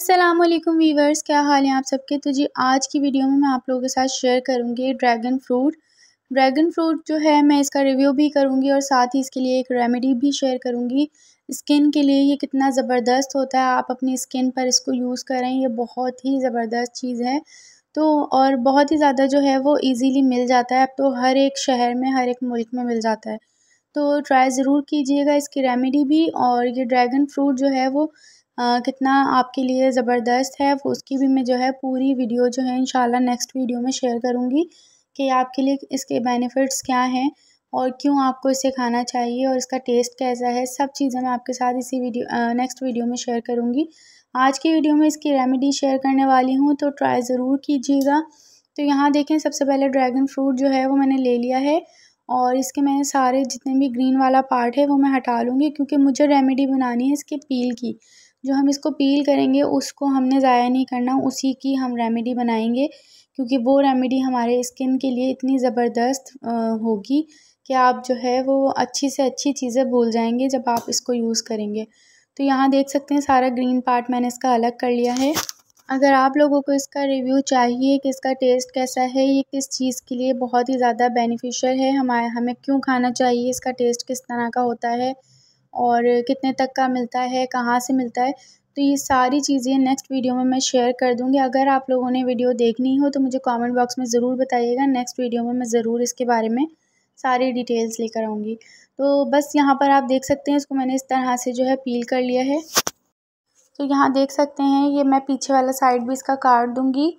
Aslam viewers क्या हाल है आप सबके तो जी आज की वीडियो में मैं आप लोगों के साथ शेयर करूँगी ड्रैगन फ्रूट ड्रैगन फ्रूट जो है मैं इसका रिव्यू भी करूँगी और साथ ही इसके लिए एक रेमेडी भी शेयर करूँगी स्किन के लिए ये कितना ज़बरदस्त होता है आप अपनी स्किन पर इसको यूज़ करें ये बहुत ही ज़बरदस्त चीज़ है तो और बहुत ही ज़्यादा जो है वो ईज़िली मिल जाता है अब तो हर एक शहर में हर एक मुल्क में मिल जाता है तो ट्राई ज़रूर कीजिएगा इसकी रेमेडी भी और ये ड्रैगन फ्रूट जो है वो कितना आपके लिए ज़बरदस्त है उसकी भी मैं जो है पूरी वीडियो जो है इन नेक्स्ट वीडियो में शेयर करूँगी कि आपके लिए इसके बेनिफिट्स क्या हैं और क्यों आपको इसे खाना चाहिए और इसका टेस्ट कैसा है सब चीज़ें मैं आपके साथ इसी वीडियो नेक्स्ट वीडियो में शेयर करूँगी आज की वीडियो में इसकी रेमेडी शेयर करने वाली हूँ तो ट्राई ज़रूर कीजिएगा तो यहाँ देखें सबसे पहले ड्रैगन फ्रूट जो है वो मैंने ले लिया है और इसके मैंने सारे जितने भी ग्रीन वाला पार्ट है वो मैं हटा लूँगी क्योंकि मुझे रेमेडी बनानी है इसके पील की जो हम इसको पील करेंगे उसको हमने ज़ाया नहीं करना उसी की हम रेमेडी बनाएंगे क्योंकि वो रेमेडी हमारे स्किन के लिए इतनी ज़बरदस्त होगी कि आप जो है वो अच्छी से अच्छी चीज़ें भूल जाएंगे जब आप इसको यूज़ करेंगे तो यहाँ देख सकते हैं सारा ग्रीन पार्ट मैंने इसका अलग कर लिया है अगर आप लोगों को इसका रिव्यू चाहिए कि इसका टेस्ट कैसा है ये किस चीज़ के लिए बहुत ही ज़्यादा बेनिफिशियल है हमारे हमें क्यों खाना चाहिए इसका टेस्ट किस तरह का होता है और कितने तक का मिलता है कहाँ से मिलता है तो ये सारी चीज़ें नेक्स्ट वीडियो में मैं शेयर कर दूँगी अगर आप लोगों ने वीडियो देखनी हो तो मुझे कॉमेंट बॉक्स में ज़रूर बताइएगा नेक्स्ट वीडियो में मैं ज़रूर इसके बारे में सारी डिटेल्स लेकर आऊँगी तो बस यहाँ पर आप देख सकते हैं इसको मैंने इस तरह से जो है पील कर लिया है तो यहाँ देख सकते हैं ये मैं पीछे वाला साइड भी इसका काट दूँगी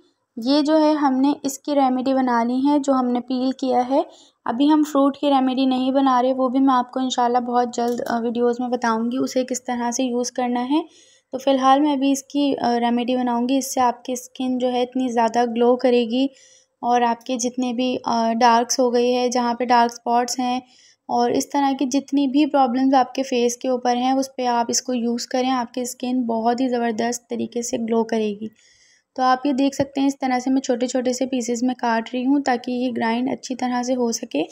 ये जो है हमने इसकी रेमेडी बनानी है जो हमने पील किया है अभी हम फ्रूट की रेमेडी नहीं बना रहे वो भी मैं आपको इंशाल्लाह बहुत जल्द वीडियोज़ में बताऊँगी उसे किस तरह से यूज़ करना है तो फ़िलहाल मैं अभी इसकी रेमेडी बनाऊंगी इससे आपकी स्किन जो है इतनी ज़्यादा ग्लो करेगी और आपके जितने भी डार्क्स हो गई है जहाँ पे डार्क स्पॉट्स हैं और इस तरह की जितनी भी प्रॉब्लम्स आपके फ़ेस के ऊपर हैं उस पर आप इसको यूज़ करें आपकी स्किन बहुत ही ज़बरदस्त तरीके से ग्लो करेगी तो आप ये देख सकते हैं इस तरह से मैं छोटे छोटे से पीसेस में काट रही हूँ ताकि ये ग्राइंड अच्छी तरह से हो सके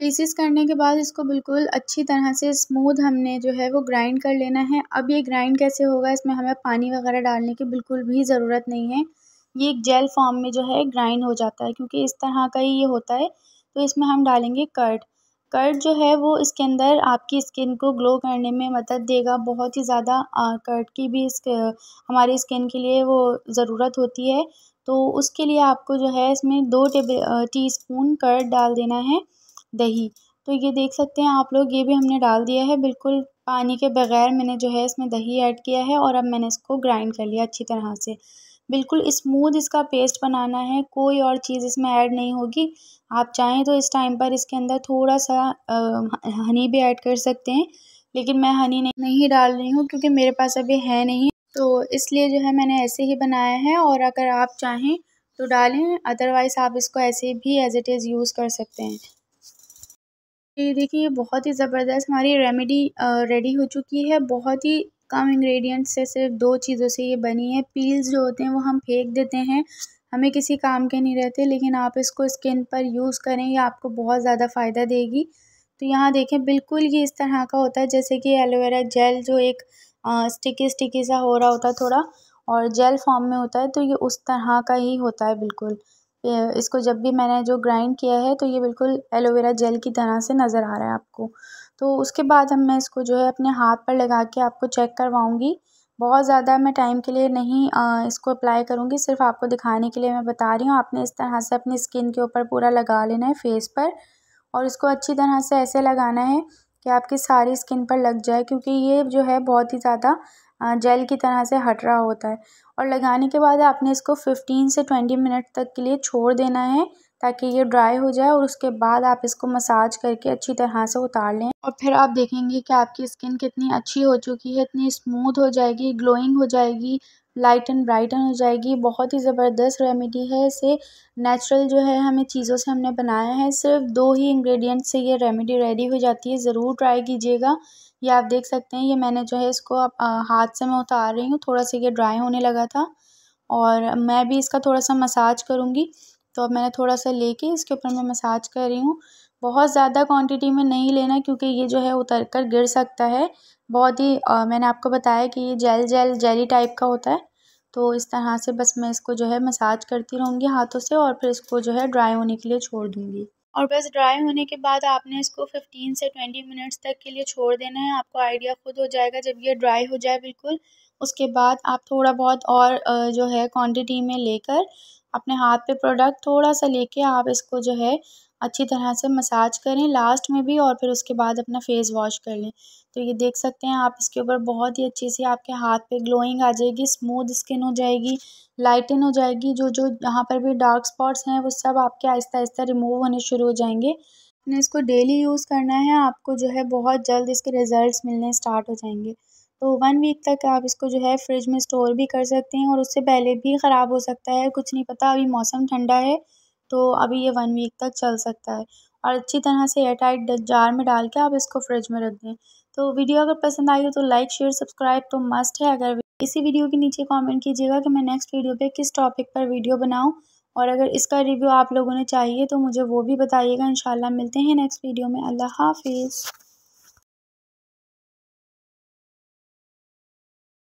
पीसेस करने के बाद इसको बिल्कुल अच्छी तरह से स्मूथ हमने जो है वो ग्राइंड कर लेना है अब ये ग्राइंड कैसे होगा इसमें हमें पानी वगैरह डालने की बिल्कुल भी ज़रूरत नहीं है ये एक जेल फॉर्म में जो है ग्राइंड हो जाता है क्योंकि इस तरह का ही ये होता है तो इसमें हम डालेंगे कर्ड कर्ड जो है वो इसके अंदर आपकी स्किन को ग्लो करने में मदद देगा बहुत ही ज़्यादा कर्ड की भी इस हमारी स्किन के लिए वो ज़रूरत होती है तो उसके लिए आपको जो है इसमें दो टेबल टी स्पून कर्ड डाल देना है दही तो ये देख सकते हैं आप लोग ये भी हमने डाल दिया है बिल्कुल पानी के बगैर मैंने जो है इसमें दही ऐड किया है और अब मैंने इसको ग्राइंड कर लिया अच्छी तरह से बिल्कुल स्मूथ इसका पेस्ट बनाना है कोई और चीज़ इसमें ऐड नहीं होगी आप चाहें तो इस टाइम पर इसके अंदर थोड़ा सा हनी भी ऐड कर सकते हैं लेकिन मैं हनी नहीं डाल रही हूँ क्योंकि मेरे पास अभी है नहीं तो इसलिए जो है मैंने ऐसे ही बनाया है और अगर आप चाहें तो डालें अदरवाइज़ आप इसको ऐसे भी एज़ इट इज़ यूज़ कर सकते हैं ये देखिए बहुत ही ज़बरदस्त हमारी रेमेडी रेडी हो चुकी है बहुत ही कम इंग्रेडिएंट्स से सिर्फ दो चीज़ों से ये बनी है पील्स जो होते हैं वो हम फेंक देते हैं हमें किसी काम के नहीं रहते लेकिन आप इसको स्किन पर यूज़ करें यह आपको बहुत ज़्यादा फ़ायदा देगी तो यहाँ देखें बिल्कुल ये इस तरह का होता है जैसे कि एलोवेरा जेल जो एक स्टिकी स्टिकी सा हो रहा होता है थोड़ा और जेल फॉर्म में होता है तो ये उस तरह का ही होता है बिल्कुल इसको जब भी मैंने जो ग्राइंड किया है तो ये बिल्कुल एलोवेरा जेल की तरह से नज़र आ रहा है आपको तो उसके बाद हम मैं इसको जो है अपने हाथ पर लगा के आपको चेक करवाऊँगी बहुत ज़्यादा मैं टाइम के लिए नहीं इसको अप्लाई करूँगी सिर्फ आपको दिखाने के लिए मैं बता रही हूँ आपने इस तरह से अपनी स्किन के ऊपर पूरा लगा लेना है फेस पर और इसको अच्छी तरह से ऐसे लगाना है कि आपकी सारी स्किन पर लग जाए क्योंकि ये जो है बहुत ही ज़्यादा जेल की तरह से हट रहा होता है और लगाने के बाद आपने इसको फिफ्टीन से ट्वेंटी मिनट तक के लिए छोड़ देना है ताकि ये ड्राई हो जाए और उसके बाद आप इसको मसाज करके अच्छी तरह से उतार लें और फिर आप देखेंगे कि आपकी स्किन कितनी अच्छी हो चुकी है इतनी स्मूथ हो जाएगी ग्लोइंग हो जाएगी लाइट एंड ब्राइटन हो जाएगी बहुत ही ज़बरदस्त रेमेडी है इसे नेचुरल जो है हमें चीज़ों से हमने बनाया है सिर्फ दो ही इंग्रेडिएंट से ये रेमेडी रेडी हो जाती है ज़रूर ट्राई कीजिएगा ये आप देख सकते हैं ये मैंने जो है इसको हाथ से मैं उतार रही हूँ थोड़ा सा ये ड्राई होने लगा था और मैं भी इसका थोड़ा सा मसाज करूँगी तो अब मैंने थोड़ा सा ले इसके ऊपर मैं मसाज कर रही हूँ बहुत ज़्यादा क्वांटिटी में नहीं लेना क्योंकि ये जो है उतर कर गिर सकता है बहुत ही मैंने आपको बताया कि ये जेल जेल जेली टाइप का होता है तो इस तरह से बस मैं इसको जो है मसाज करती रहूँगी हाथों से और फिर इसको जो है ड्राई होने के लिए छोड़ दूँगी और बस ड्राई होने के बाद आपने इसको 15 से 20 मिनट्स तक के लिए छोड़ देना है आपको आइडिया खुद हो जाएगा जब ये ड्राई हो जाए बिल्कुल उसके बाद आप थोड़ा बहुत और जो है क्वांटिटी में लेकर अपने हाथ पे प्रोडक्ट थोड़ा सा लेके आप इसको जो है अच्छी तरह से मसाज करें लास्ट में भी और फिर उसके बाद अपना फेस वॉश कर लें तो ये देख सकते हैं आप इसके ऊपर बहुत ही अच्छी सी आपके हाथ पे ग्लोइंग आ जाएगी स्मूथ स्किन हो जाएगी लाइटन हो जाएगी जो जो यहाँ पर भी डार्क स्पॉट्स हैं वो सब आपके आहिस्ता आहिस्ता रिमूव होने शुरू हो जाएंगे आपने इसको डेली यूज़ करना है आपको जो है बहुत जल्द इसके रिज़ल्ट मिलने स्टार्ट हो जाएंगे तो वन वीक तक आप इसको जो है फ्रिज में स्टोर भी कर सकते हैं और उससे पहले भी ख़राब हो सकता है कुछ नहीं पता अभी मौसम ठंडा है तो अभी ये वन वीक तक चल सकता है और अच्छी तरह से एयर टाइट जार में डाल के आप इसको फ्रिज में रख दें तो वीडियो अगर पसंद आई हो तो लाइक शेयर सब्सक्राइब तो मस्ट है अगर इसी वीडियो के नीचे कमेंट कीजिएगा कि मैं नेक्स्ट वीडियो पे किस टॉपिक पर वीडियो बनाऊं और अगर इसका रिव्यू आप लोगों ने चाहिए तो मुझे वो भी बताइएगा इंशाल्लाह मिलते हैं नेक्स्ट वीडियो में अल्लाह हाफिज़